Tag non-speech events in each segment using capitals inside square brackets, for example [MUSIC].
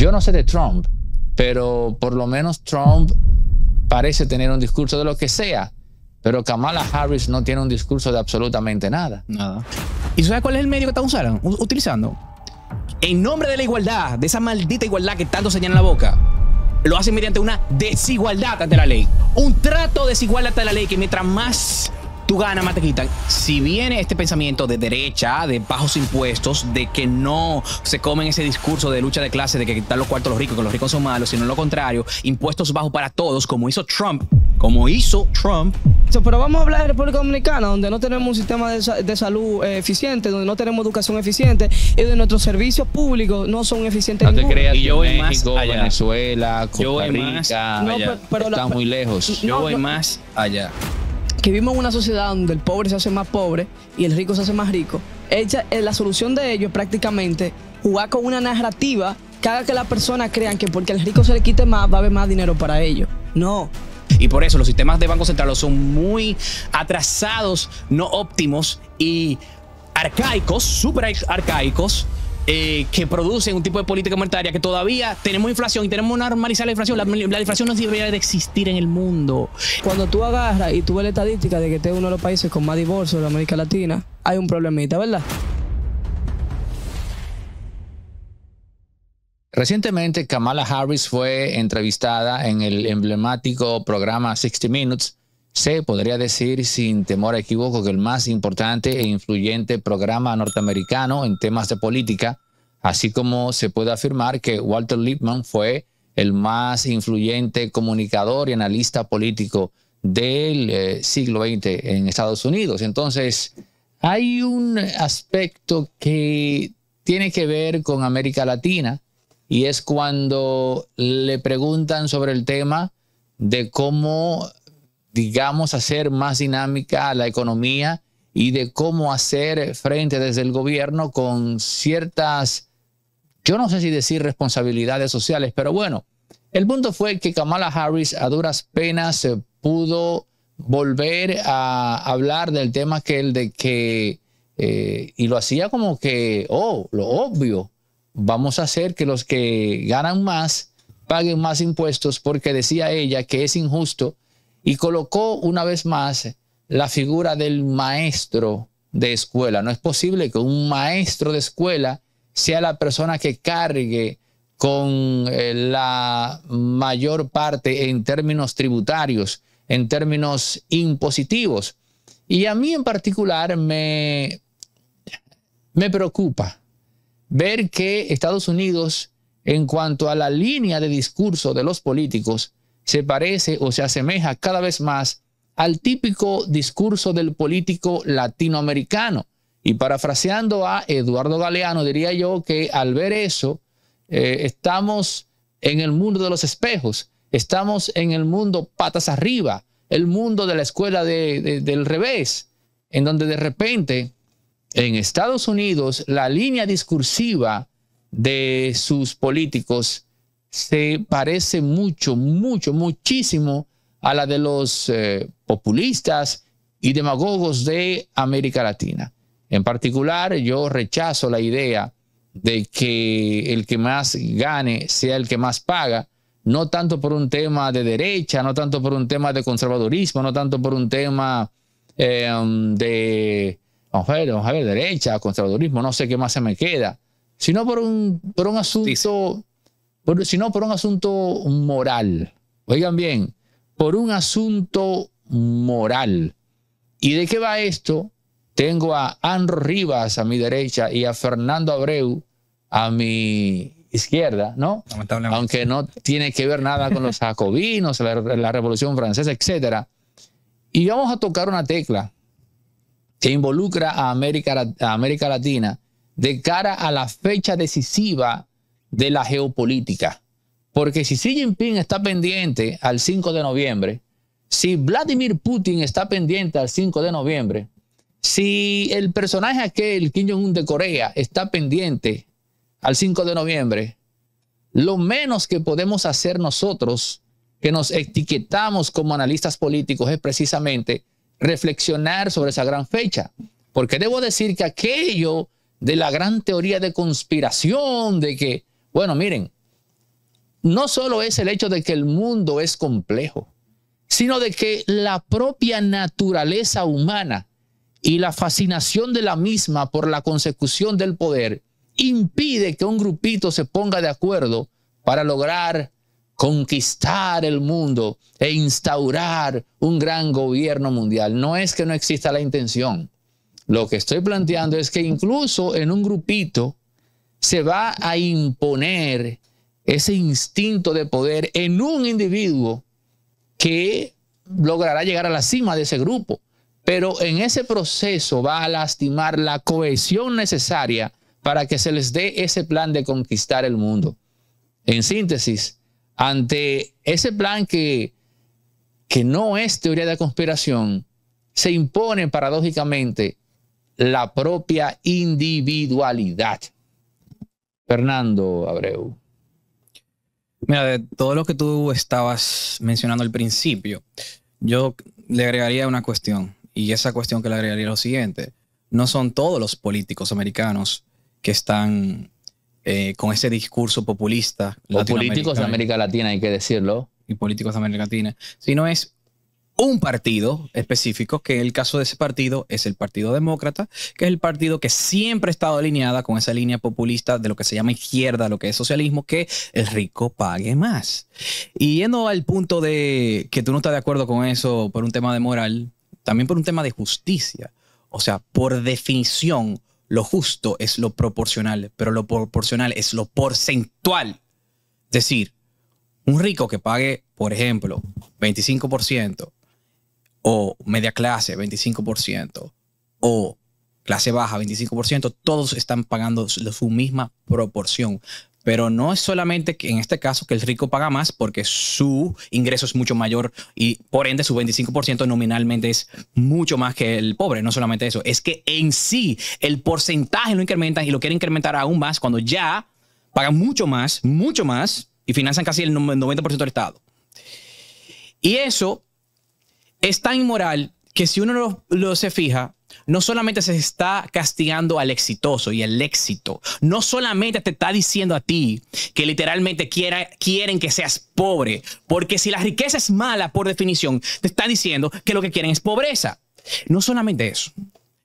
Yo no sé de Trump, pero por lo menos Trump parece tener un discurso de lo que sea, pero Kamala Harris no tiene un discurso de absolutamente nada. Nada. ¿Y sabes cuál es el medio que están usando? utilizando? En nombre de la igualdad, de esa maldita igualdad que tanto se en la boca, lo hacen mediante una desigualdad ante la ley. Un trato desigual ante la ley que mientras más tú ganas, más quitan. Si viene este pensamiento de derecha, de bajos impuestos, de que no se comen ese discurso de lucha de clase, de que quitar los cuartos a los ricos, que los ricos son malos, sino lo contrario, impuestos bajos para todos, como hizo Trump, como hizo Trump. Pero vamos a hablar de República Dominicana, donde no tenemos un sistema de, salud eh, eficiente, donde no tenemos educación eficiente y donde nuestros servicios públicos no son eficientes. No te creas, y yo voy más allá. Venezuela, yo voy más, allá. pero, muy lejos. Yo voy más allá que vivimos en una sociedad donde el pobre se hace más pobre y el rico se hace más rico, es eh, la solución de ello es prácticamente jugar con una narrativa que haga que las persona crean que porque el rico se le quite más, va a haber más dinero para ellos. No, y por eso los sistemas de Banco Central son muy atrasados, no óptimos y arcaicos, súper arcaicos, eh, que producen un tipo de política monetaria que todavía tenemos inflación y tenemos normalizar la inflación. La, inflación no debería de existir en el mundo. Cuando tú agarras y tú ves la estadística de que este es uno de los países con más divorcios de América Latina, hay un problemita, ¿verdad? Recientemente Kamala Harris fue entrevistada en el emblemático programa 60 Minutes se podría decir sin temor a equivoco que el más importante e influyente programa norteamericano en temas de política, así como se puede afirmar que Walter Lippmann fue el más influyente comunicador y analista político del eh, siglo XX en Estados Unidos. Entonces, hay un aspecto que tiene que ver con América Latina y es cuando le preguntan sobre el tema de cómo digamos, hacer más dinámica la economía y de cómo hacer frente desde el gobierno con ciertas, yo no sé si decir responsabilidades sociales, pero bueno, el punto fue que Kamala Harris a duras penas pudo volver a hablar del tema que el de que, eh, y lo hacía como que, oh, lo obvio, vamos a hacer que los que ganan más paguen más impuestos porque decía ella que es injusto y colocó una vez más la figura del maestro de escuela. No es posible que un maestro de escuela sea la persona que cargue con eh, la mayor parte en términos tributarios, en términos impositivos. Y a mí en particular me, me preocupa ver que Estados Unidos, en cuanto a la línea de discurso de los políticos, se parece o se asemeja cada vez más al típico discurso del político latinoamericano. Y parafraseando a Eduardo Galeano, diría yo que al ver eso, eh, estamos en el mundo de los espejos, estamos en el mundo patas arriba, el mundo de la escuela del revés, en donde de repente en Estados Unidos la línea discursiva de sus políticos se parece mucho, mucho, muchísimo a la de los eh, populistas y demagogos de América Latina. En particular, yo rechazo la idea de que el que más gane sea el que más paga, no tanto por un tema de derecha, no tanto por un tema de conservadurismo, no tanto por un tema eh, de, vamos a, ver, vamos a ver, derecha, conservadurismo, no sé qué más se me queda, sino por un, por un asunto sino por un asunto moral. Oigan bien, por un asunto moral. ¿Y de qué va esto? Tengo a Anro Rivas a mi derecha y a Fernando Abreu a mi izquierda, ¿no? Aunque no tiene que ver nada con los [LAUGHS] jacobinos, la, Revolución Francesa, etc. Y vamos a tocar una tecla que involucra a América, a América Latina de cara a la fecha decisiva de la geopolítica. Porque si Xi Jinping está pendiente al 5 de noviembre, si Vladimir Putin está pendiente al 5 de noviembre, si el personaje aquel, Kim Jong-un de Corea, está pendiente al 5 de noviembre, lo menos que podemos hacer nosotros, que nos etiquetamos como analistas políticos, es precisamente reflexionar sobre esa gran fecha. Porque debo decir que aquello de la gran teoría de conspiración, de que bueno, miren, no solo es el hecho de que el mundo es complejo, sino de que la propia naturaleza humana y la fascinación de la misma por la consecución del poder impide que un grupito se ponga de acuerdo para lograr conquistar el mundo e instaurar un gran gobierno mundial. No es que no exista la intención. Lo que estoy planteando es que incluso en un grupito se va a imponer ese instinto de poder en un individuo que logrará llegar a la cima de ese grupo. Pero en ese proceso va a lastimar la cohesión necesaria para que se les dé ese plan de conquistar el mundo. En síntesis, ante ese plan que, que no es teoría de conspiración, se impone paradójicamente la propia individualidad. Fernando Abreu. Mira, de todo lo que tú estabas mencionando al principio, yo le agregaría una cuestión, y esa cuestión que le agregaría es lo siguiente. No son todos los políticos americanos que están eh, con ese discurso populista. Los políticos de América Latina, hay que decirlo. Y políticos de América Latina. Sino es un partido específico, que el caso de ese partido es el Partido Demócrata, que es el partido que siempre ha estado alineada con esa línea populista de lo que se llama izquierda, lo que es socialismo, que el rico pague más. Y yendo al punto de que tú no estás de acuerdo con eso por un tema de moral, también por un tema de justicia. O sea, por definición, lo justo es lo proporcional, pero lo proporcional es lo porcentual. Es decir, un rico que pague, por ejemplo, 25%, o media clase 25% o clase baja 25%, todos están pagando su misma proporción. Pero no es solamente que en este caso que el rico paga más porque su ingreso es mucho mayor y por ende su 25% nominalmente es mucho más que el pobre. No solamente eso, es que en sí el porcentaje lo incrementan y lo quieren incrementar aún más cuando ya pagan mucho más, mucho más y financian casi el 90% del Estado. Y eso es tan inmoral que si uno lo, se fija, no solamente se está castigando al exitoso y al éxito, no solamente te está diciendo a ti que literalmente quieren que seas pobre, porque si la riqueza es mala por definición, te está diciendo que lo que quieren es pobreza. No solamente eso,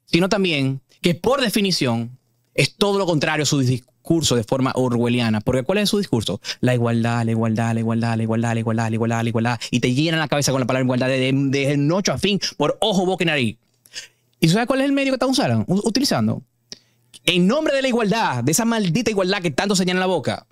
sino también que por definición es todo lo contrario a su, discurso de forma orwelliana. Porque ¿cuál es su discurso? La igualdad, la igualdad, la igualdad, la igualdad, la igualdad, la igualdad, la igualdad. Y te llenan la cabeza con la palabra igualdad de, noche a fin por ojo, boca y nariz. ¿Y sabes cuál es el medio que están usando, utilizando? En nombre de la igualdad, de esa maldita igualdad que tanto señala la boca,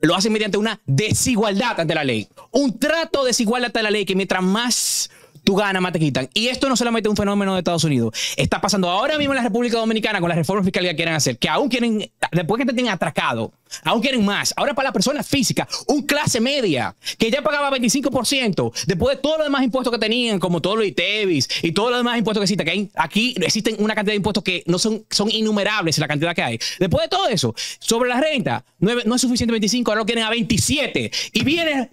lo hacen mediante una desigualdad ante la ley. Un trato desigual ante la ley que mientras más tú ganas, más te quitan. Y esto no solamente es un fenómeno de Estados Unidos. Está pasando ahora mismo en la República Dominicana con las reformas fiscales que quieren hacer, que aún quieren, después que te tienen atracado, aún quieren más. Ahora para la persona física, un clase media que ya pagaba 25%, después de todos los demás impuestos que tenían, como todos los ITEVIS y todos los demás impuestos que existen, que aquí existen una cantidad de impuestos que no son, son innumerables la cantidad que hay. Después de todo eso, sobre la renta, no, es suficiente 25, ahora lo quieren a 27. Y viene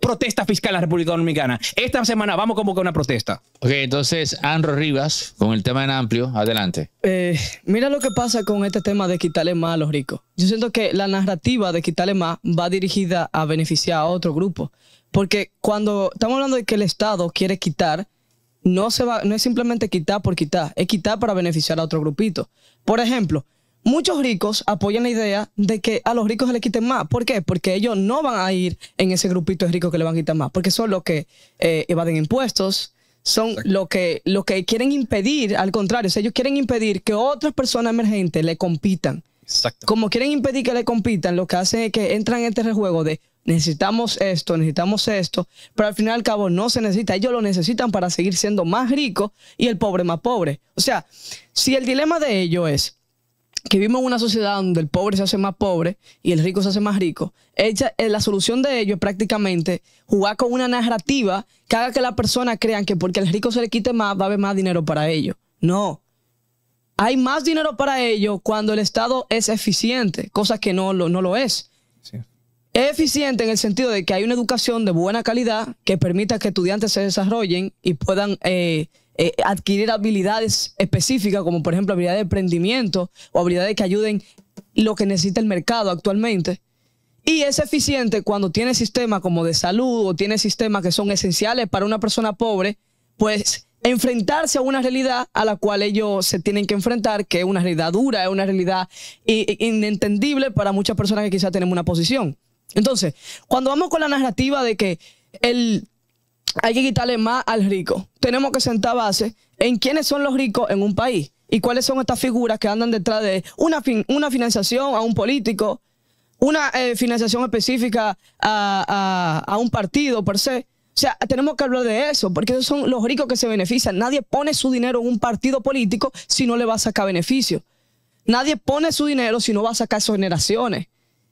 protesta fiscal en la República Dominicana. Esta semana vamos como con una protesta. Ok, entonces, Andro Rivas, con el tema en amplio, adelante. Eh, mira lo que pasa con este tema de quitarle más a los ricos. Yo siento que la narrativa de quitarle más va dirigida a beneficiar a otro grupo. Porque cuando estamos hablando de que el Estado quiere quitar, no, se va, no es simplemente quitar por quitar, es quitar para beneficiar a otro grupito. Por ejemplo, muchos ricos apoyan la idea de que a los ricos se les quiten más. ¿Por qué? Porque ellos no van a ir en ese grupito de ricos que le van a quitar más, porque son los que eh, evaden impuestos, son los que, lo que quieren impedir, al contrario, ellos quieren impedir que otras personas emergentes le compitan. Exacto. Como quieren impedir que le compitan, lo que hacen es que entran en este rejuego de necesitamos esto, necesitamos esto, pero al final y al cabo no se necesita, ellos lo necesitan para seguir siendo más ricos y el pobre más pobre. O sea, si el dilema de ellos es, que vivimos en una sociedad donde el pobre se hace más pobre y el rico se hace más rico, eh, la solución de ello es prácticamente jugar con una narrativa que haga que la persona crean que porque el rico se le quite más, va a haber más dinero para ellos. No. Hay más dinero para ellos cuando el Estado es eficiente, cosa que no lo, no lo es. Es eficiente en el sentido de que hay una educación de buena calidad que permita que estudiantes se desarrollen y puedan eh, eh, adquirir habilidades específicas, como por ejemplo habilidades de emprendimiento o habilidades que ayuden lo que necesita el mercado actualmente. Y es eficiente cuando tiene sistemas como de salud o tiene sistemas que son esenciales para una persona pobre, pues enfrentarse a una realidad a la cual ellos se tienen que enfrentar, que es una realidad dura, es una realidad inentendible para muchas personas que quizás tenemos una posición. Entonces, cuando vamos con la narrativa de que el hay que quitarle más al rico. Tenemos que sentar base en quiénes son los ricos en un país y cuáles son estas figuras que andan detrás de una, una financiación a un político, una eh, financiación específica a, un partido por se. O sea, tenemos que hablar de eso, porque esos son los ricos que se benefician. Nadie pone su dinero en un partido político si no le va a sacar beneficio. Nadie pone su dinero si no va a sacar sus generaciones.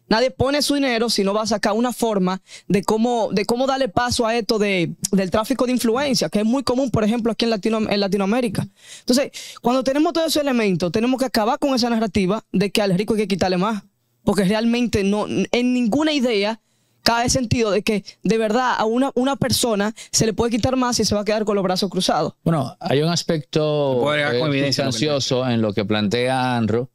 Nadie pone su dinero si no va a sacar una forma de cómo, de cómo darle paso a esto de, del tráfico de influencia, que es muy común, por ejemplo, aquí en, Latino, en Latinoamérica. Entonces, cuando tenemos todos esos elementos, tenemos que acabar con esa narrativa de que al rico hay que quitarle más. Porque realmente no, en ninguna idea cabe sentido de que de verdad a una, una persona se le puede quitar más y se va a quedar con los brazos cruzados. Bueno, hay un aspecto eh, ansioso en lo que plantea Anro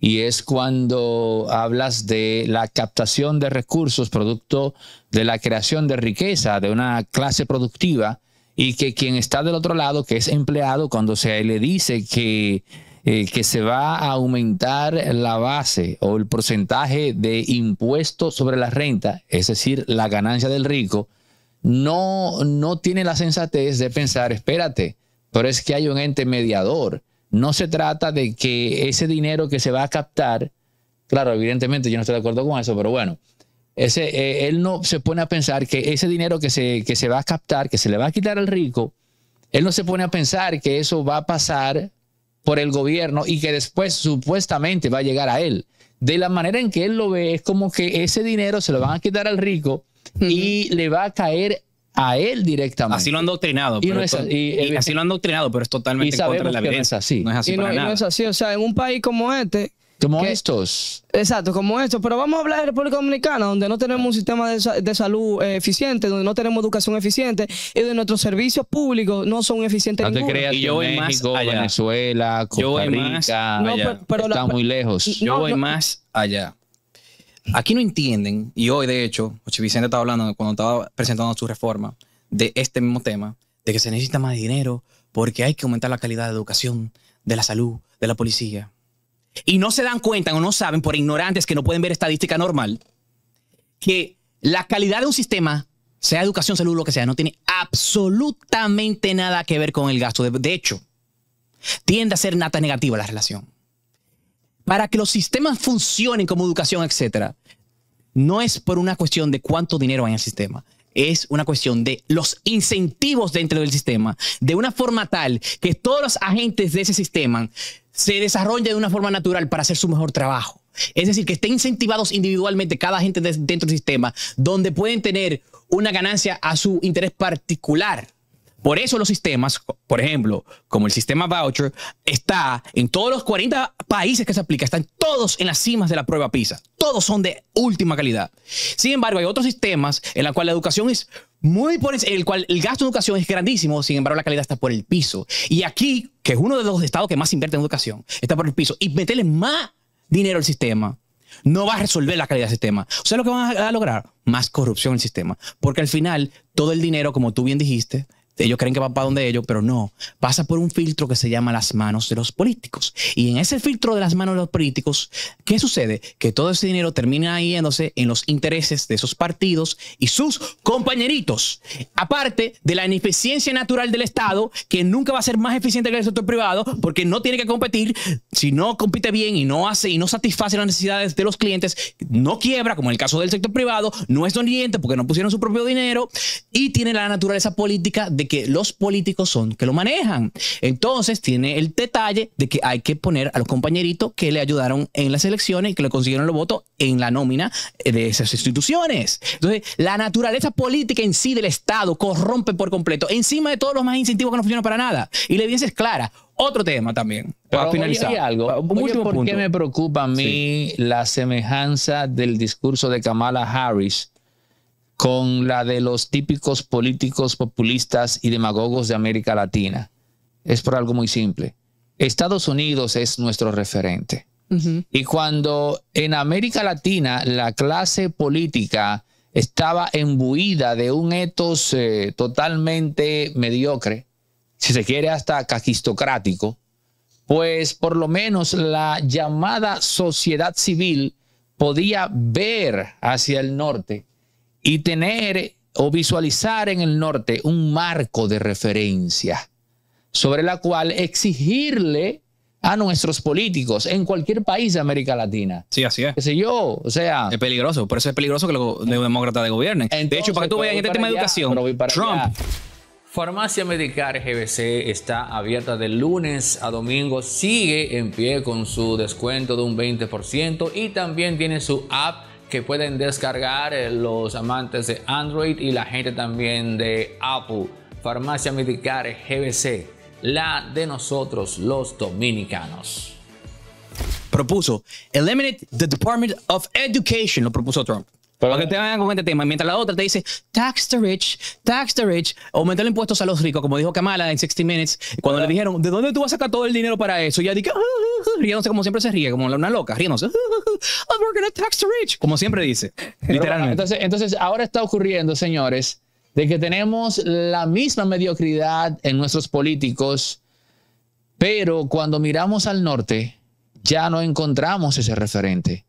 y es cuando hablas de la captación de recursos producto de la creación de riqueza de una clase productiva y que quien está del otro lado, que es empleado, cuando se le dice que, eh, que se va a aumentar la base o el porcentaje de impuesto sobre la renta, es decir, la ganancia del rico, no, no tiene la sensatez de pensar, espérate, pero es que hay un ente mediador no se trata de que ese dinero que se va a captar, claro, evidentemente yo no estoy de acuerdo con eso, pero bueno, ese, eh, él no se pone a pensar que ese dinero que se, se va a captar, que se le va a quitar al rico, él no se pone a pensar que eso va a pasar por el gobierno y que después supuestamente va a llegar a él. De la manera en que él lo ve, es como que ese dinero se lo van a quitar al rico y le va a caer a él directamente. Así lo han doctrinado. Y, pero no es, y, y eh, así lo han doctrinado, pero es totalmente contra la violencia No es así. No es así para nada. es así. O sea, en un país como este, como estos. Exacto, como estos. Pero vamos a hablar de República Dominicana, donde no tenemos un sistema de, de salud eh, eficiente, donde no tenemos educación eficiente y donde nuestros servicios públicos no son eficientes. No te creas yo voy México, más Venezuela, Costa Rica, yo voy más allá. está muy lejos. Yo voy más allá aquí no entienden, y hoy de hecho, Vicente estaba hablando cuando estaba presentando su reforma de este mismo tema, de que se necesita más dinero porque hay que aumentar la calidad de educación, de la salud, de la policía. Y no se dan cuenta o no saben, por ignorantes que no pueden ver estadística normal, que la calidad de un sistema, sea educación, salud, lo que sea, no tiene absolutamente nada que ver con el gasto. De, de hecho, tiende a ser nata negativa la relación para que los sistemas funcionen como educación, etcétera, no es por una cuestión de cuánto dinero hay en el sistema. Es una cuestión de los incentivos dentro del sistema, de una forma tal que todos los agentes de ese sistema se desarrollen de una forma natural para hacer su mejor trabajo. Es decir, que estén incentivados individualmente cada agente dentro del sistema, donde pueden tener una ganancia a su interés particular por eso los sistemas, por ejemplo, como el sistema voucher, está en todos los 40 países que se aplica, están todos en las cimas de la prueba PISA. Todos son de última calidad. Sin embargo, hay otros sistemas en los cuales la educación es muy por el cual el gasto en educación es grandísimo, sin embargo la calidad está por el piso. Y aquí, que es uno de los estados que más invierte en educación, está por el piso. Y meterle más dinero al sistema no va a resolver la calidad del sistema. O sea, lo que van a lograr, más corrupción en el sistema. Porque al final, todo el dinero, como tú bien dijiste, ellos creen que va para donde ellos, pero no. Pasa por un filtro que se llama las manos de los políticos. Y en ese filtro de las manos de los políticos, ¿qué sucede? Que todo ese dinero termina yéndose en los intereses de esos partidos y sus compañeritos. Aparte de la ineficiencia natural del Estado, que nunca va a ser más eficiente que el sector privado, porque no tiene que competir. Si no compite bien y no hace y no satisface las necesidades de los clientes, no quiebra, como en el caso del sector privado, no es doliente porque no pusieron su propio dinero y tiene la naturaleza política de de que los políticos son que lo manejan. Entonces tiene el detalle de que hay que poner a los compañeritos que le ayudaron en las elecciones y que le consiguieron los votos en la nómina eh, de esas instituciones. Entonces, la naturaleza política en sí del Estado corrompe por completo, encima de todos los más incentivos que no funcionan para nada. Y la evidencia es clara. Otro tema también. para finalizar. algo. ¿Por qué me preocupa a mí la semejanza del discurso de Kamala Harris con la de los típicos políticos populistas y demagogos de América Latina. Es por algo muy simple. Estados Unidos es nuestro referente. Y cuando en América Latina la clase política estaba embuida de un etos eh, totalmente mediocre, si se quiere hasta caquistocrático, pues por lo menos la llamada sociedad civil podía ver hacia el norte y tener o visualizar en el norte un marco de referencia sobre la cual exigirle a nuestros políticos en cualquier país de América Latina. Sí, así es. sé yo, o sea... Es peligroso, por eso es peligroso que los demócratas de gobiernen. de hecho, para que tú veas en este tema de educación, Trump... Farmacia Medicar GBC está abierta de lunes a domingo, sigue en pie con su descuento de un 20% y también tiene su app que pueden descargar eh, los amantes de Android y la gente también de Apple. Farmacia Medicare GBC, la de nosotros los dominicanos. Propuso, eliminate the Department of Education, lo propuso Trump. Pero que te vayan con este tema. Mientras la otra te dice, tax the rich, tax the rich, aumentar los impuestos a los ricos, como dijo Kamala en 60 Minutes. Cuando le dijeron, ¿de dónde tú vas a sacar todo el dinero para eso? Y ella dice, ah, ah, ah, riéndose como siempre se ríe, como una loca, riéndose. we're to tax the rich, como siempre dice, [LAUGHS] literalmente. Entonces, entonces, ahora está ocurriendo, señores, de que tenemos la misma mediocridad en nuestros políticos, pero cuando miramos al norte, ya no encontramos ese referente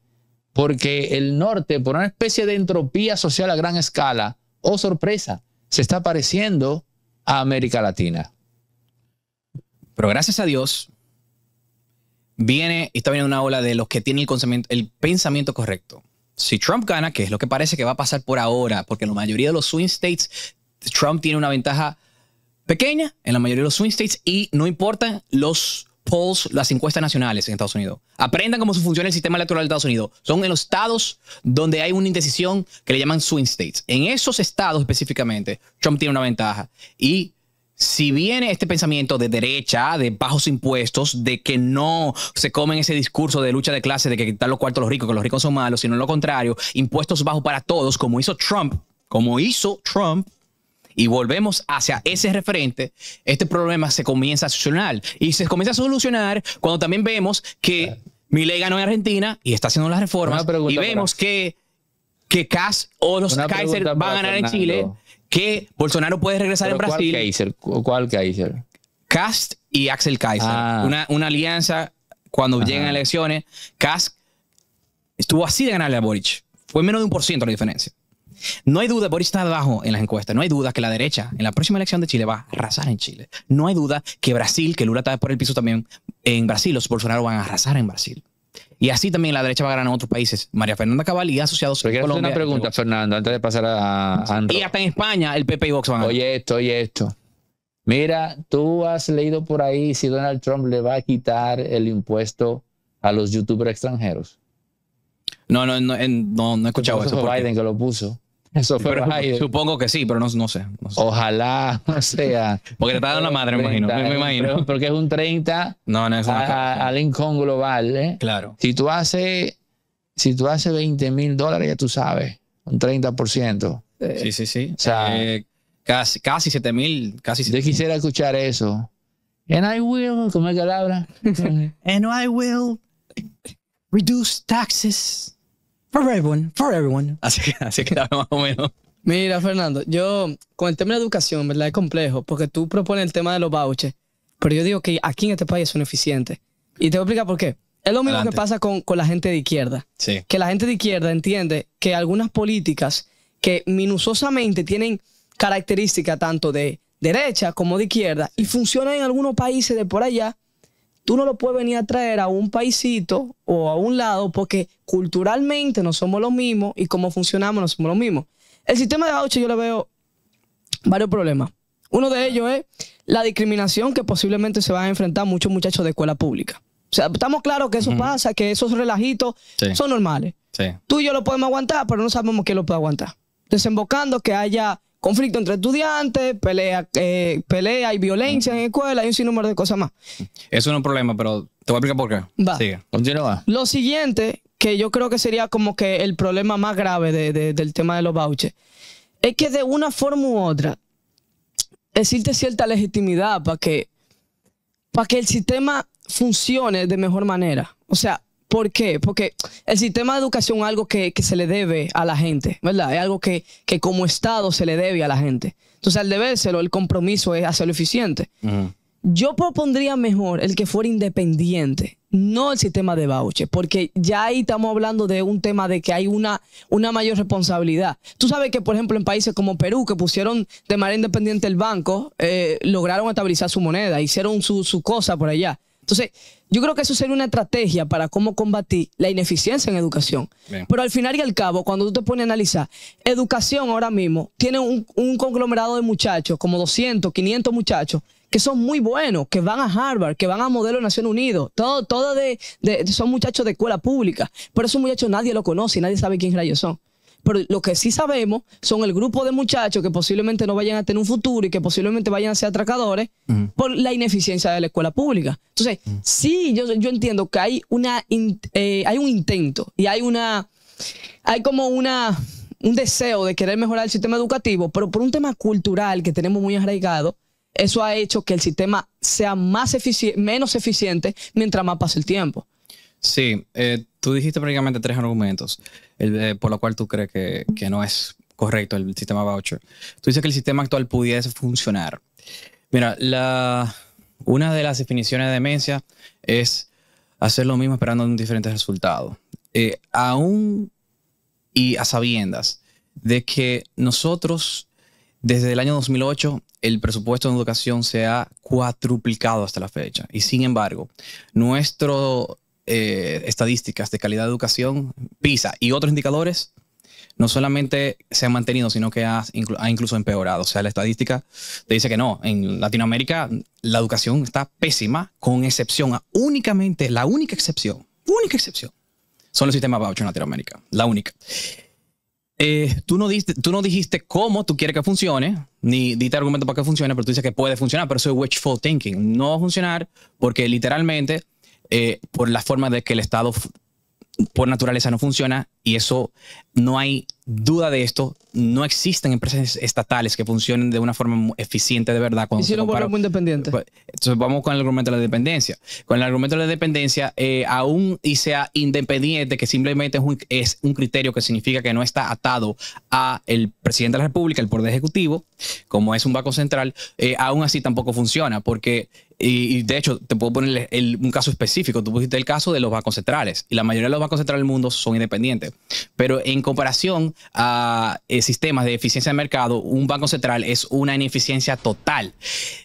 porque el norte, por una especie de entropía social a gran escala, oh sorpresa, se está pareciendo a América Latina. Pero gracias a Dios, viene y está viniendo una ola de los que tienen el pensamiento, correcto. Si Trump gana, que es lo que parece que va a pasar por ahora, porque en la mayoría de los swing states, Trump tiene una ventaja pequeña en la mayoría de los swing states y no importan los las encuestas nacionales en Estados Unidos. Aprendan cómo funciona el sistema electoral de Estados Unidos. Son en los estados donde hay una indecisión que le llaman swing states. En esos estados específicamente, Trump tiene una ventaja. Y si viene este pensamiento de derecha, de bajos impuestos, de que no se comen ese discurso de lucha de clase, de que quitar los cuartos a los ricos, que los ricos son malos, sino lo contrario, impuestos bajos para todos, como hizo Trump, como hizo Trump, y volvemos hacia ese referente, este problema se comienza a solucionar. Y se comienza a solucionar cuando también vemos que Milei ganó en Argentina y está haciendo las reformas. Y vemos que, que Kass o los Kaiser van a ganar en Chile, que Bolsonaro puede regresar en Brasil. ¿Cuál Kaiser? ¿Cuál Kaiser? Cast y Axel Kaiser. Ah. Una, una, alianza cuando llegan elecciones. Cast estuvo así de ganarle a Boric. Fue menos de un por ciento la diferencia. No hay duda, Boris está abajo en las encuestas, no hay duda que la derecha en la próxima elección de Chile va a arrasar en Chile. No hay duda que Brasil, que Lula está por el piso también en Brasil, los Bolsonaro van a arrasar en Brasil. Y así también la derecha va a ganar en otros países. María Fernanda Cabal y asociados Pero Colombia, una pregunta, Fernando, antes de pasar a, Andrés. Y hasta en España el PP y Vox van a Oye esto, oye esto. Mira, tú has leído por ahí si Donald Trump le va a quitar el impuesto a los youtubers extranjeros. No, no, no, he escuchado eso. Biden que lo puso. Eso Supongo que sí, pero no, no, sé, no Ojalá [LAUGHS] sea. Porque le está dando la madre, me imagino. Me imagino. Porque es un 30 no, no, a, al global. ¿eh? Claro. Si tú haces si tú haces 20 mil dólares, ya tú sabes, un 30%. sí, sí, sí. O sea, eh, casi, casi 7 mil. Casi yo quisiera escuchar eso. And I will, ¿cómo es que habla? And I will reduce taxes. For everyone, for everyone. [LAUGHS] Así, así que más o menos. Mira, Fernando, yo con el tema de la educación, ¿verdad? Es complejo, porque tú propones el tema de los vouchers, pero yo digo que aquí en este país son eficientes. Y te voy a explicar por qué. Es lo mismo que pasa con, con, la gente de izquierda. Sí. Que la gente de izquierda entiende que algunas políticas que minuciosamente tienen características tanto de derecha como de izquierda y funcionan en algunos países de por allá, tú no lo puedes venir a traer a un paisito o a un lado porque culturalmente no somos los mismos y como funcionamos no somos los mismos. El sistema de voucher yo le veo varios problemas. Uno de ellos es la discriminación que posiblemente se van a enfrentar muchos muchachos de escuela pública. O sea, estamos claros que eso pasa, que esos relajitos son normales. Tú y yo lo podemos aguantar, pero no sabemos quién lo puede aguantar. Desembocando que haya conflicto entre estudiantes, pelea, eh, pelea hay violencia en escuela hay un sinnúmero de cosas más. Eso no es un problema, pero te voy a explicar por qué. Va. Continúa. Lo siguiente, que yo creo que sería como que el problema más grave del tema de los vouchers, es que de una forma u otra existe cierta legitimidad para que, para que el sistema funcione de mejor manera. O sea, ¿Por qué? Porque el sistema de educación es algo que, se le debe a la gente, ¿verdad? Es algo que, como Estado se le debe a la gente. Entonces, al debérselo, el compromiso es hacerlo eficiente. Yo propondría mejor el que fuera independiente, no el sistema de voucher, porque ya ahí estamos hablando de un tema de que hay una, una mayor responsabilidad. Tú sabes que, por ejemplo, en países como Perú, que pusieron de manera independiente el banco, eh, lograron estabilizar su moneda, hicieron su, su cosa por allá. Entonces, yo creo que eso sería una estrategia para cómo combatir la ineficiencia en educación. Pero al final y al cabo, cuando tú te pones a analizar, educación ahora mismo tiene un, conglomerado de muchachos, como 200, 500 muchachos, que son muy buenos, que van a Harvard, que van a Modelo de Naciones Unidas, todo, todo de, de, son muchachos de escuela pública, pero esos muchachos nadie lo conoce, nadie sabe quién rayos son. Pero lo que sí sabemos son el grupo de muchachos que posiblemente no vayan a tener un futuro y que posiblemente vayan a ser atracadores por la ineficiencia de la escuela pública. Entonces, sí, yo, yo entiendo que hay, una, eh, hay un intento y hay una. Hay como una un deseo de querer mejorar el sistema educativo, pero por un tema cultural que tenemos muy arraigado, eso ha hecho que el sistema sea más menos eficiente mientras más pasa el tiempo. Sí, eh, tú dijiste prácticamente tres argumentos eh, por lo cual tú crees que, no es correcto el sistema voucher. Tú dices que el sistema actual pudiese funcionar. Mira, una de las definiciones de demencia es hacer lo mismo esperando un diferente resultado. Eh, aún y a sabiendas de que nosotros, desde el año 2008, el presupuesto de educación se ha cuatruplicado hasta la fecha. Y sin embargo, nuestro eh, estadísticas de calidad de educación, PISA y otros indicadores, no solamente se ha mantenido, sino que ha, incluso empeorado. O sea, la estadística te dice que no, en Latinoamérica la educación está pésima, con excepción únicamente, la única excepción, única excepción, son los sistemas voucher en Latinoamérica, la única. Eh, tú, no tú no dijiste cómo tú quieres que funcione, ni diste argumento para que funcione, pero tú dices que puede funcionar, pero eso es wishful thinking. No va a funcionar porque literalmente eh, por la forma de que el Estado por naturaleza no funciona y eso no hay duda de esto, no existen empresas estatales que funcionen de una forma eficiente de verdad. Cuando independiente. Pues, entonces vamos con el argumento de la dependencia. Con el argumento de la dependencia, eh, aún y sea independiente, que simplemente es un, criterio que significa que no está atado a el presidente de la República, el poder ejecutivo, como es un banco central, eh, aún así tampoco funciona porque y, de hecho, te puedo poner un caso específico. Tú pusiste el caso de los bancos centrales. Y la mayoría de los bancos centrales del mundo son independientes. Pero en comparación a eh, sistemas de eficiencia de mercado, un banco central es una ineficiencia total.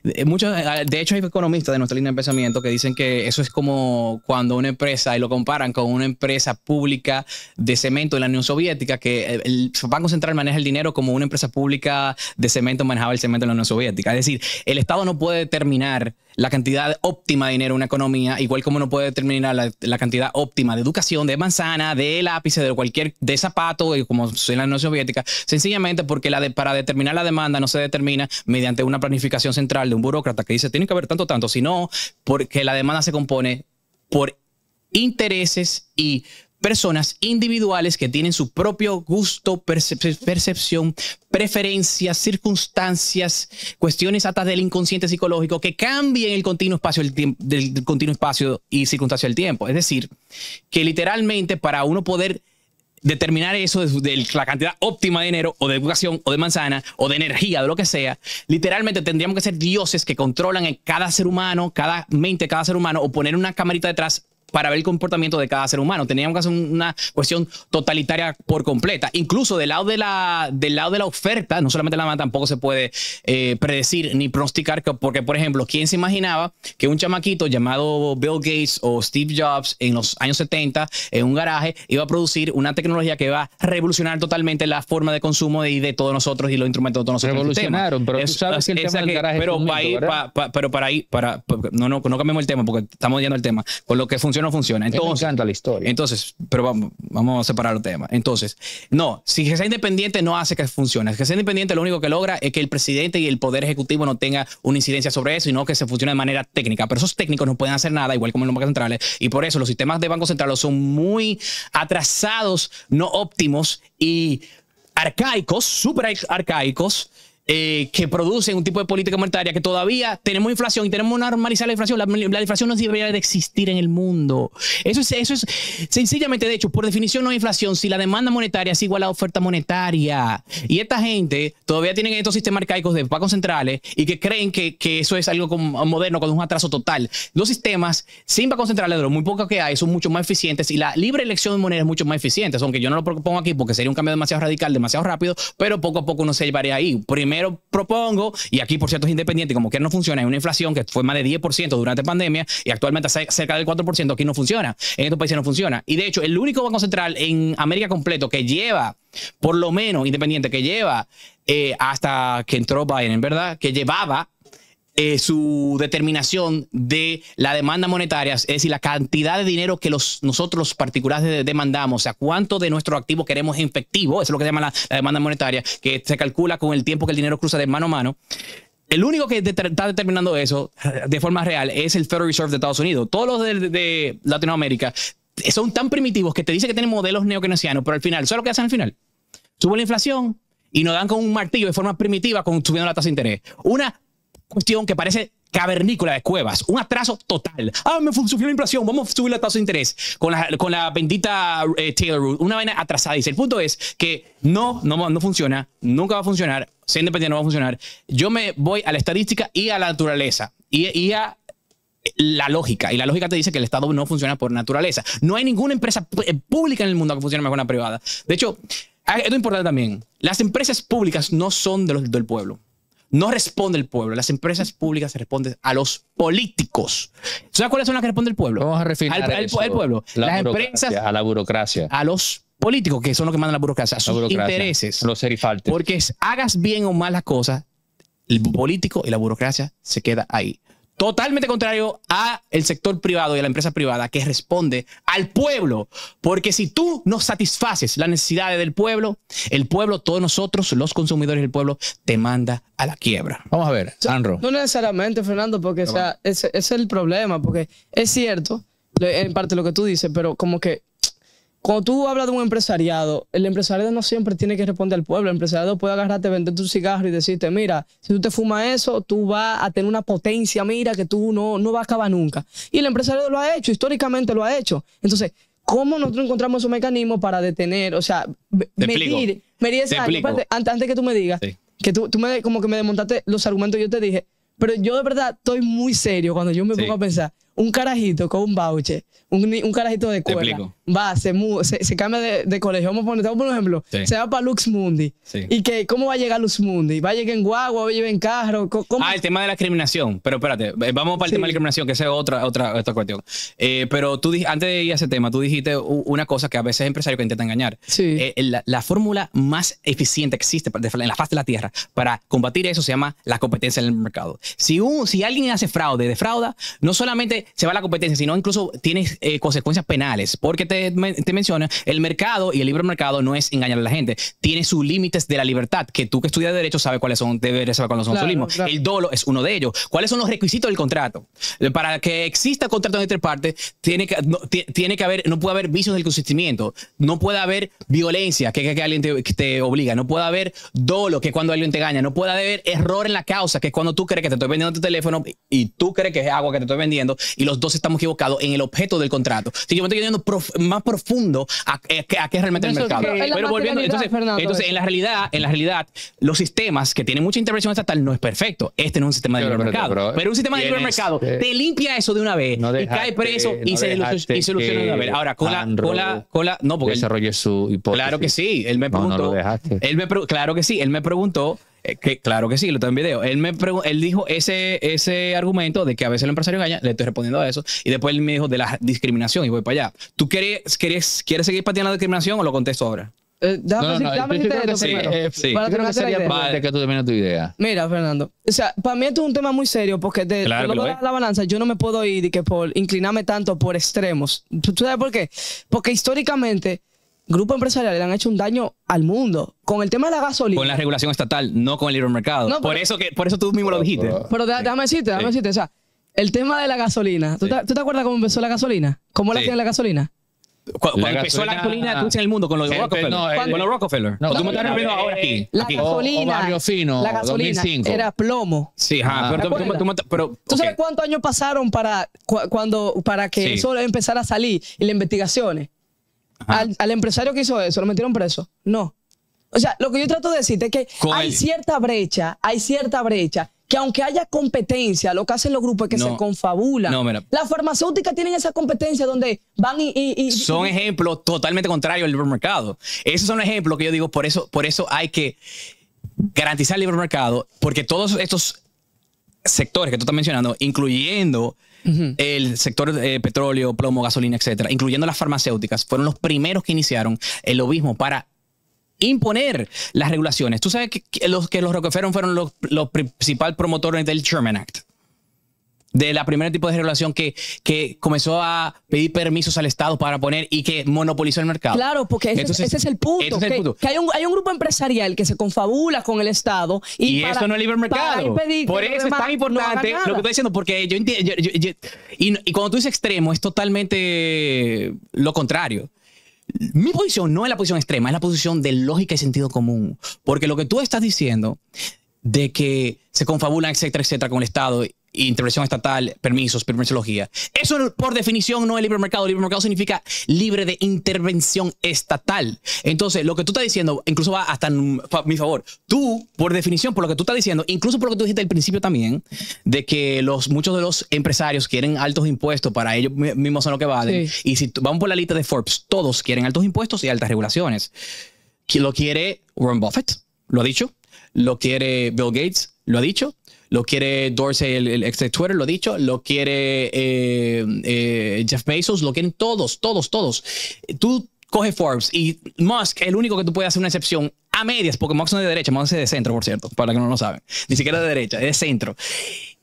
Eh, muchos, eh, de hecho, hay economistas de nuestra línea de pensamiento que dicen que eso es como cuando una empresa, y lo comparan con una empresa pública de cemento de la Unión Soviética, que el Banco Central maneja el dinero como una empresa pública de cemento manejaba el cemento en la Unión Soviética. Es decir, el Estado no puede determinar la cantidad óptima de dinero en una economía, igual como uno puede determinar la, cantidad óptima de educación, de manzana, de lápiz, de cualquier, de zapato, eh, como en la Unión Soviética, sencillamente porque la para determinar la demanda no se determina mediante una planificación central de un burócrata que dice tiene que haber tanto, tanto, sino porque la demanda se compone por intereses y personas individuales que tienen su propio gusto, percepción, preferencias, circunstancias, cuestiones hasta del inconsciente psicológico que cambien el continuo espacio del continuo espacio y circunstancia del tiempo. Es decir, que literalmente para uno poder determinar eso de, la cantidad óptima de dinero o de educación o de manzana o de energía, de lo que sea, literalmente tendríamos que ser dioses que controlan en cada ser humano, cada mente, cada ser humano o poner una camarita detrás para ver el comportamiento de cada ser humano. Teníamos que hacer una cuestión totalitaria por completa. Incluso del lado de la, del lado de la oferta, no solamente la demanda, tampoco se puede eh, predecir ni pronosticar, porque, por ejemplo, ¿quién se imaginaba que un chamaquito llamado Bill Gates o Steve Jobs en los años 70 en un garaje iba a producir una tecnología que va a revolucionar totalmente la forma de consumo de, de todos nosotros y los instrumentos de todos nosotros? Revolucionaron, pero tú sabes es, que el tema garaje pero, es para ahí, para, no, no, no cambiemos el tema porque estamos yendo el tema. Con lo que funciona no funciona. Entonces, la historia. Entonces, pero vamos, vamos a separar el tema Entonces, no, si que sea independiente no hace que funcione. Si que sea independiente lo único que logra es que el presidente y el poder ejecutivo no tenga una incidencia sobre eso, sino que se funcione de manera técnica. Pero esos técnicos no pueden hacer nada, igual como en los bancos centrales. Y por eso los sistemas de bancos centrales son muy atrasados, no óptimos y arcaicos, súper arcaicos eh, que producen un tipo de política monetaria que todavía tenemos inflación y tenemos una normalizar la inflación. La, inflación no debería de existir en el mundo. Eso es, eso es sencillamente, de hecho, por definición no hay inflación si la demanda monetaria es igual a la oferta monetaria. Y esta gente todavía tienen estos sistemas arcaicos de bancos centrales y que creen que, que eso es algo moderno con un atraso total. Los sistemas sin bancos centrales, de los muy poco que hay, son mucho más eficientes y la libre elección de moneda es mucho más eficiente. Aunque yo no lo propongo aquí porque sería un cambio demasiado radical, demasiado rápido, pero poco a poco uno se llevaría ahí. Primero, propongo, y aquí por cierto es independiente, como que no funciona, hay una inflación que fue más de 10% durante pandemia y actualmente cerca del 4%, aquí no funciona, en estos países no funciona. Y de hecho, el único banco central en América completo que lleva, por lo menos independiente, que lleva eh, hasta que entró Biden, ¿verdad? Que llevaba eh, su determinación de la demanda monetaria, es decir, la cantidad de dinero que los, nosotros particulares demandamos, o sea, cuánto de nuestro activo queremos en efectivo, eso es lo que se llama la, demanda monetaria, que se calcula con el tiempo que el dinero cruza de mano a mano. El único que está determinando eso eh, de forma real es el Federal Reserve de Estados Unidos. Todos los de, Latinoamérica eh, son tan primitivos que te dicen que tienen modelos neokeynesianos, pero al final, ¿sabes lo que hacen al final? Suben la inflación, y nos dan con un martillo de forma primitiva con, subiendo la tasa de interés. Una cuestión que parece cavernícola de cuevas, un atraso total. Ah, me sufrió la inflación, vamos a subir la tasa de interés con la, con la bendita eh, Taylor Rule, una vaina atrasada. Dice, el punto es que no, no, no funciona, nunca va a funcionar, ser independiente no va a funcionar. Yo me voy a la estadística y a la naturaleza y, y a la lógica. Y la lógica te dice que el Estado no funciona por naturaleza. No hay ninguna empresa eh, pública en el mundo que funcione mejor que una privada. De hecho, ah, esto es importante también. Las empresas públicas no son de los, del pueblo no responde el pueblo. Las empresas públicas responden a los políticos. ¿Sabes cuáles son las que responde el pueblo? Vamos a refinar al, pueblo. las empresas. A la burocracia. A los políticos, que son los que mandan la burocracia. A sus intereses. Los serifaltes. Porque hagas bien o mal las cosas, el político y la burocracia se queda ahí totalmente contrario a el sector privado y a la empresa privada que responde al pueblo, porque si tú no satisfaces las necesidades del pueblo, el pueblo, todos nosotros, los consumidores del pueblo, te manda a la quiebra. Vamos a ver, Sanro. No necesariamente, Fernando, porque sea, ese, es el problema, porque es cierto, en parte lo que tú dices, pero como que cuando tú hablas de un empresariado, el empresariado no siempre tiene que responder al pueblo. El empresariado puede agarrarte, venderte tu cigarro y decirte, mira, si tú te fumas eso, tú vas a tener una potencia, mira, que tú no, no vas a acabar nunca. Y el empresariado lo ha hecho, históricamente lo ha hecho. Entonces, ¿cómo nosotros encontramos esos mecanismos para detener, o sea, medir, medir antes, que tú me digas, que tú, me, como que me desmontaste los argumentos que yo te dije, pero yo de verdad estoy muy serio cuando yo me pongo a pensar un carajito con un voucher, un, carajito de escuela, va, se, se, se cambia de, colegio. Vamos a poner, por ejemplo, se va para Lux Mundi. ¿Y que, cómo va a llegar Lux Mundi? ¿Va a llegar en guagua? ¿Va a llegar en carro? Ah, el tema de la discriminación. Pero espérate, eh, vamos para el tema de la discriminación, que sea otra, otra, otra cuestión. Eh, pero tú, antes de ir a ese tema, tú dijiste una cosa que a veces es empresario que intenta engañar. Eh, la, fórmula más eficiente que existe en la faz de la tierra para combatir eso se llama la competencia en el mercado. Si, un, si alguien hace fraude, defrauda, no solamente se va la competencia, sino incluso tienes eh, consecuencias penales, porque te, menciona el mercado y el libre mercado no es engañar a la gente, tiene sus límites de la libertad, que tú que estudias derecho sabes cuáles son, deberes saber cuáles son los límites. El dolo es uno de ellos. ¿Cuáles son los requisitos del contrato? Eh, para que exista contrato entre partes, tiene que, no, tiene que haber, no puede haber vicios del consentimiento, no puede haber violencia que, alguien te, obliga, no puede haber dolo que cuando alguien te engaña, no puede haber error en la causa, que es cuando tú crees que te estoy vendiendo tu teléfono y tú crees que es agua que te estoy vendiendo y los dos estamos equivocados en el objeto del contrato. Así que me estoy yendo más profundo a, qué es realmente el mercado. Pero volviendo, entonces, entonces en, la realidad, en la realidad, los sistemas que tienen mucha intervención estatal no es perfecto. Este no es un sistema de libre mercado. Pero, un sistema de libre mercado te limpia eso de una vez y cae preso y, se, soluciona de una vez. Ahora, cola, cola, cola. no, porque. Desarrolle su hipótesis. Claro que sí. Él me preguntó. él me, claro que sí. Él me preguntó eh, claro que sí, lo tengo en video. Él, me él dijo ese, ese argumento de que a veces el empresario engaña, le estoy respondiendo a eso, y después él me dijo de la discriminación y voy para allá. ¿Tú quieres, quieres seguir pateando la discriminación o lo contesto ahora? Eh, no, no, que tú termines tu idea. Mira, Fernando, o sea, para mí esto es un tema muy serio porque de claro a la balanza yo no me puedo ir y que por inclinarme tanto por extremos. ¿Tú sabes por qué? Porque históricamente Grupo empresariales le han hecho un daño al mundo. Con el tema de la gasolina. Con la regulación estatal, no con el libre mercado. por, eso que, por eso tú mismo lo dijiste. Pero déjame decirte, déjame decirte. O sea, el tema de la gasolina. ¿Tú, te, acuerdas cómo empezó la gasolina? ¿Cómo la tiene la gasolina? Cuando empezó la gasolina en el mundo con los Rockefeller. No, eh, con los Rockefeller. No, tú me estás refiriendo eh, ahora aquí. La gasolina. la gasolina era plomo. Sí, ajá, pero, tú, tú, tú, sabes cuántos años pasaron para, cuando, para que eso empezara a salir y las investigaciones? al, empresario que hizo eso, lo metieron preso. No. O sea, lo que yo trato de decirte es que hay cierta brecha, hay cierta brecha, que aunque haya competencia, lo que hacen los grupos es que se confabulan. No, mira. Las farmacéuticas tienen esa competencia donde van y... son ejemplos totalmente contrarios al libre mercado. Esos son ejemplos que yo digo, por eso, por eso hay que garantizar el libre mercado, porque todos estos sectores que tú estás mencionando, incluyendo el sector de petróleo, plomo, gasolina, etcétera, incluyendo las farmacéuticas, fueron los primeros que iniciaron el lobismo para imponer las regulaciones. Tú sabes que, los, que los Rockefeller fueron los, los principales promotores del Sherman Act de la primera tipo de regulación que, comenzó a pedir permisos al Estado para poner y que monopolizó el mercado. Claro, porque ese, es el punto. que, hay, un, grupo empresarial que se confabula con el Estado. Y, y eso no es libre mercado. Por eso es tan importante lo que estoy diciendo, porque yo entiendo. y, y cuando tú dices extremo, es totalmente lo contrario. Mi posición no es la posición extrema, es la posición de lógica y sentido común. Porque lo que tú estás diciendo de que se confabulan, etcétera, etcétera, con el Estado intervención estatal, permisos, permisología. Eso por definición no es libre mercado. Libre mercado significa libre de intervención estatal. Entonces, lo que tú estás diciendo incluso va hasta mi favor. Tú, por definición, por lo que tú estás diciendo, incluso por lo que tú dijiste al principio también, de que los, muchos de los empresarios quieren altos impuestos para ellos mismos son lo que valen. Y si vamos por la lista de Forbes, todos quieren altos impuestos y altas regulaciones. Lo quiere Warren Buffett, lo ha dicho. Lo quiere Bill Gates, lo ha dicho lo quiere Dorsey, el, ex de Twitter, lo dicho, lo quiere eh, eh, Jeff Bezos, lo quieren todos, todos, todos. Tú coges Forbes y Musk, el único que tú puedes hacer una excepción a medias, porque Musk no es de derecha, Musk es de centro, por cierto, para los que no lo saben, ni siquiera de derecha, es de centro.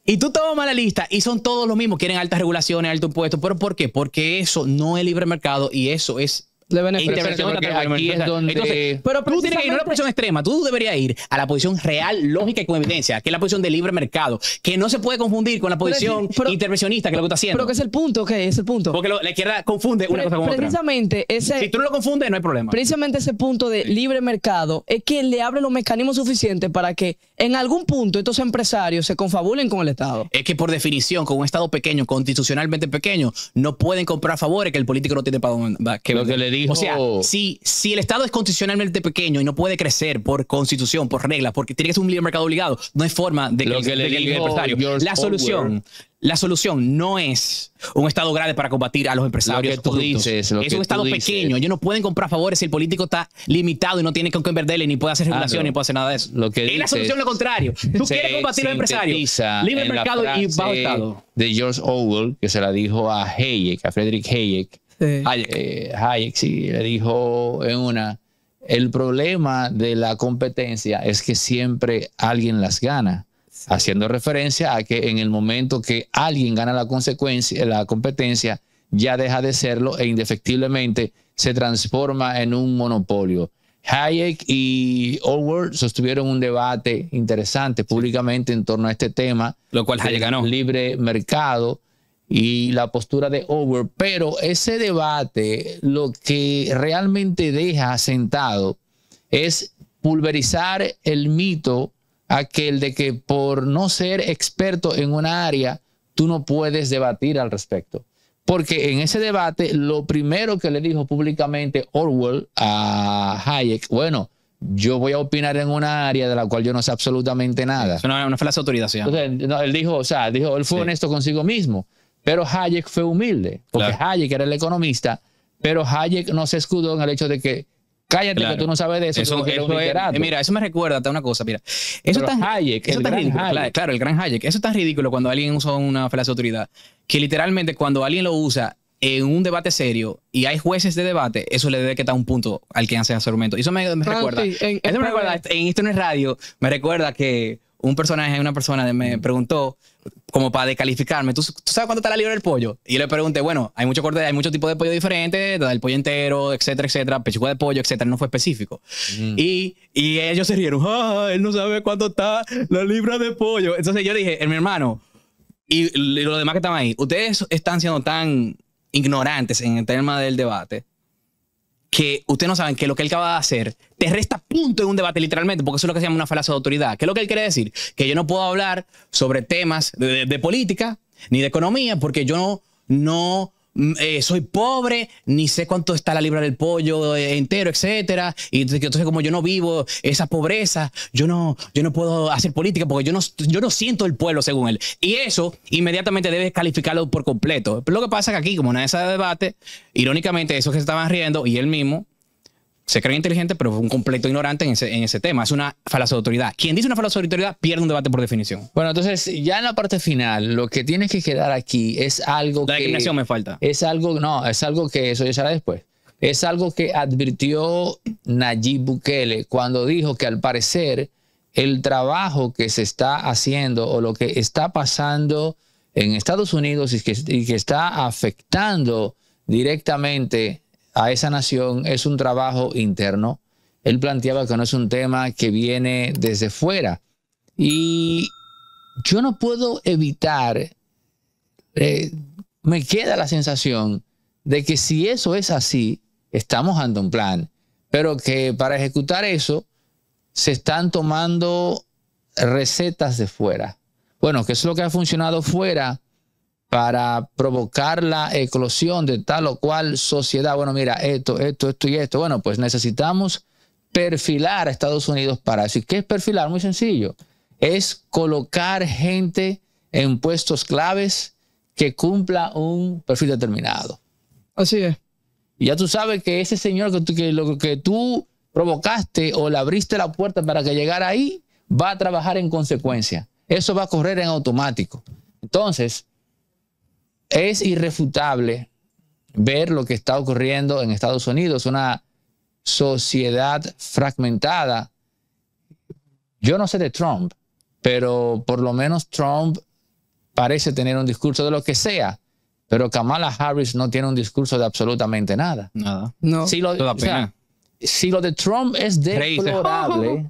Y tú tomas la lista y son todos los mismos, quieren altas regulaciones, altos impuestos, pero ¿por qué? Porque eso no es libre mercado y eso es intervención aquí es donde... Entonces, pero tú tienes que ir a una posición extrema. Tú deberías ir a la posición real, lógica y con evidencia, que es la posición de libre mercado, que no se puede confundir con la posición intervencionista, que es lo que está haciendo. Pero que es el punto, que es el punto. Porque la izquierda confunde una cosa con otra. Precisamente ese... Si tú no lo confundes, no hay problema. Precisamente ese punto de libre mercado es quien le abre los mecanismos suficientes para que en algún punto estos empresarios se confabulen con el Estado. Es que por definición, con un Estado pequeño, constitucionalmente pequeño, no pueden comprar favores que el político no tiene para donde Que lo que le o sea, oh". si, si el Estado es constitucionalmente pequeño y no puede crecer por constitución, por reglas, porque tiene que ser un libre mercado obligado, no hay forma de que, Lo el empresario. La solución, la solución no es un Estado grande para combatir a los empresarios. es un Estado pequeño. Ellos no pueden comprar favores si el político está limitado y no tiene con qué ni puede hacer ah, regulación, ni puede hacer nada de eso. Lo que es la solución lo contrario. Tú quieres combatir a los empresarios. Libre mercado y bajo Estado. De George Orwell, que se la dijo a Hayek, a Frederick Hayek Hayek. Eh, sí, le dijo en una, el problema de la competencia es que siempre alguien las gana, haciendo referencia a que en el momento que alguien gana la, consecuencia, la competencia, ya deja de serlo e indefectiblemente se transforma en un monopolio. Hayek y howard sostuvieron un debate interesante públicamente en torno a este tema. Lo cual Hayek ganó. Libre mercado y la postura de Orwell pero ese debate lo que realmente deja sentado es pulverizar el mito aquel de que por no ser experto en una área, tú no puedes debatir al respecto. Porque en ese debate, lo primero que le dijo públicamente Orwell a Hayek, bueno, yo voy a opinar en una área de la cual yo no sé absolutamente nada. Eso no, fue la autoridad. él dijo, o sea, dijo, él fue honesto consigo mismo. Pero Hayek fue humilde, porque Hayek era el economista, pero Hayek no se escudó en el hecho de que cállate que tú no sabes de eso. mira, eso me recuerda a una cosa, mira. Eso es tan, Hayek, eso ridículo, Claro, el gran Hayek. Eso es tan ridículo cuando alguien usa una frase de autoridad, que literalmente cuando alguien lo usa en un debate serio y hay jueces de debate, eso le debe que un punto al que hace ese argumento. eso me, recuerda. eso me recuerda, en Esto radio, me recuerda que un personaje, una persona me mm. preguntó, como para descalificarme, ¿tú, sabes cuánto está la libra del pollo? Y yo le pregunté, bueno, hay muchos cortes, hay muchos tipos de pollo diferentes, el pollo entero, etcétera, etcétera, pechuga de pollo, etcétera, no fue específico. Mm. Y, ellos se rieron, ah, él no sabe cuánto está la libra de pollo. Entonces yo dije, eh, mi hermano, y, y los demás que estaban ahí, ustedes están siendo tan ignorantes en el tema del debate que ustedes no saben que lo que él acaba de hacer te resta punto en un debate literalmente, porque eso es lo que se llama una falacia de autoridad. ¿Qué es lo que él quiere decir? Que yo no puedo hablar sobre temas de, política ni de economía porque yo no Mm, eh, soy pobre, ni sé cuánto está la libra del pollo eh, entero, etcétera. Y entonces, como yo no vivo esa pobreza, yo no, yo no puedo hacer política porque yo no, yo no siento el pueblo, según él. Y eso inmediatamente debe calificarlo por completo. lo que pasa es que aquí, como en ese debate, irónicamente, esos que se estaban riendo y él mismo se cree inteligente, pero es un completo ignorante en ese, tema. Es una de autoridad. Quien dice una falsa autoridad pierde un debate por definición. Bueno, entonces, ya en la parte final, lo que tiene que quedar aquí es algo que. La me falta. Es algo, no, es algo que eso ya será después. Es algo que advirtió Nayib Bukele cuando dijo que al parecer el trabajo que se está haciendo o lo que está pasando en Estados Unidos y que está afectando directamente a esa nación es un trabajo interno. Él planteaba que no es un tema que viene desde fuera. Y yo no puedo evitar, eh, me queda la sensación de que si eso es así, estamos ante un plan, pero que para ejecutar eso se están tomando recetas de fuera. Bueno, que es lo que ha funcionado fuera para provocar la eclosión de tal o cual sociedad. Bueno, mira, esto, esto, esto y esto. Bueno, pues necesitamos perfilar a Estados Unidos para eso. ¿Y qué es perfilar? Muy sencillo. Es colocar gente en puestos claves que cumpla un perfil determinado. Así es. Y ya tú sabes que ese señor que, lo que tú provocaste o le abriste la puerta para que llegara ahí, va a trabajar en consecuencia. Eso va a correr en automático. Entonces, es irrefutable ver lo que está ocurriendo en Estados Unidos, una sociedad fragmentada. Yo no sé de Trump, pero por lo menos Trump parece tener un discurso de lo que sea. Pero Kamala Harris no tiene un discurso de absolutamente nada. Nada. No. Si lo, de Trump es deplorable,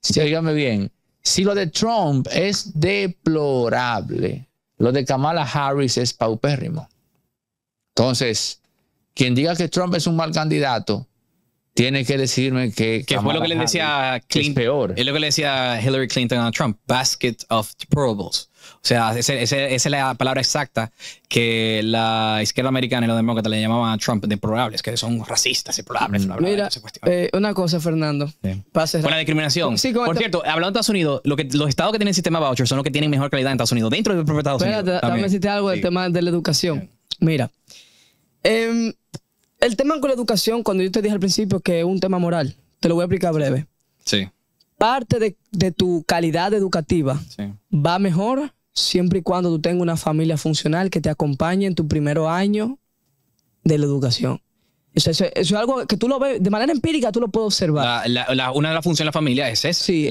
si, [LAUGHS] bien, si lo de Trump es deplorable, lo de Kamala Harris es paupérrimo. Entonces, quien diga que Trump es un mal candidato, tiene que decirme que... fue lo que le decía Clinton. Es peor. Es lo que le decía Hillary Clinton a Trump. Basket of probables. O sea, esa, es la palabra exacta que la izquierda americana y los demócratas le llamaban a Trump deplorables, que son racistas, y Mm. Mira, eh, una cosa, Fernando. Sí. discriminación. Por cierto, hablando de Estados Unidos, lo que, los estados que tienen el sistema voucher son los que tienen mejor calidad en Estados Unidos, dentro del propio Estados Unidos. Espérate, dame algo del tema de la educación. Mira, em, el tema con la educación, cuando yo te dije al principio que es un tema moral, te lo voy a explicar breve. Sí parte de, tu calidad educativa va mejor siempre y cuando tú tengas una familia funcional que te acompañe en tu primer año de la educación. Eso, es algo que tú lo ves de manera empírica, tú lo puedes observar. una de las funciones de la familia es eso. Sí,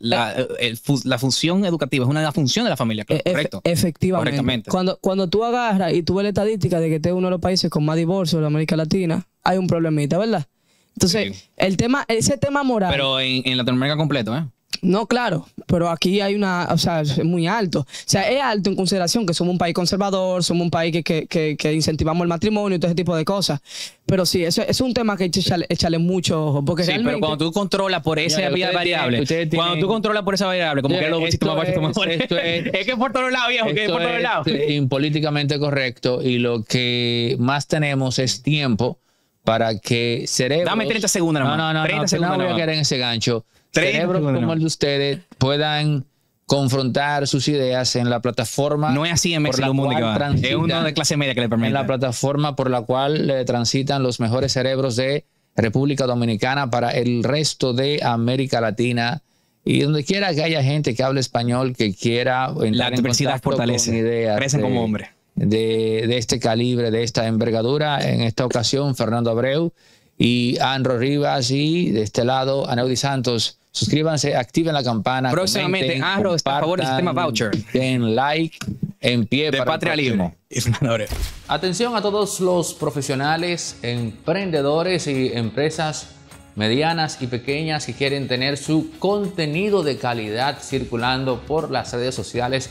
la, función educativa es una de las funciones de la familia, eh, correcto. Efectivamente. Cuando, cuando tú agarras y tú ves la estadística de que este es uno de los países con más divorcios de América Latina, hay un problemita, ¿verdad? Entonces, el tema, ese tema moral. Pero en, Latinoamérica completo, ¿eh? No, claro, pero aquí hay una, o sea, es muy alto. O sea, es alto en consideración que somos un país conservador, somos un país que, que, que, incentivamos el matrimonio y todo ese tipo de cosas. Pero sí, eso, es un tema que echarle, mucho ojo. Porque sí, pero cuando tú controlas por esa variable, cuando tú controlas por esa variable, como que que más es, esto es, [LAUGHS] es, que por todos lados, viejo, que por todos lados. Este, políticamente correcto y lo que más tenemos es tiempo para que cerebros... Dame 30 segundos, hermano. No, no, no, no, segundos, voy a quedar en ese gancho. cerebros como el de ustedes puedan confrontar sus ideas en la plataforma. No es así en México, es uno de clase media que le permite. En la plataforma por la cual le transitan los mejores cerebros de República Dominicana para el resto de América Latina y donde quiera que haya gente que hable español que quiera la en diversidad fortalece, crecen como hombre de, este calibre, de esta envergadura. En esta ocasión, Fernando Abreu y Anro Rivas y de este lado, Anaudi Santos. Suscríbanse, activen la campana. Próximamente, Andro por favor sistema voucher. Den like en pie de patrialismo. Atención a todos los profesionales, emprendedores y empresas medianas y pequeñas que quieren tener su contenido de calidad circulando por las redes sociales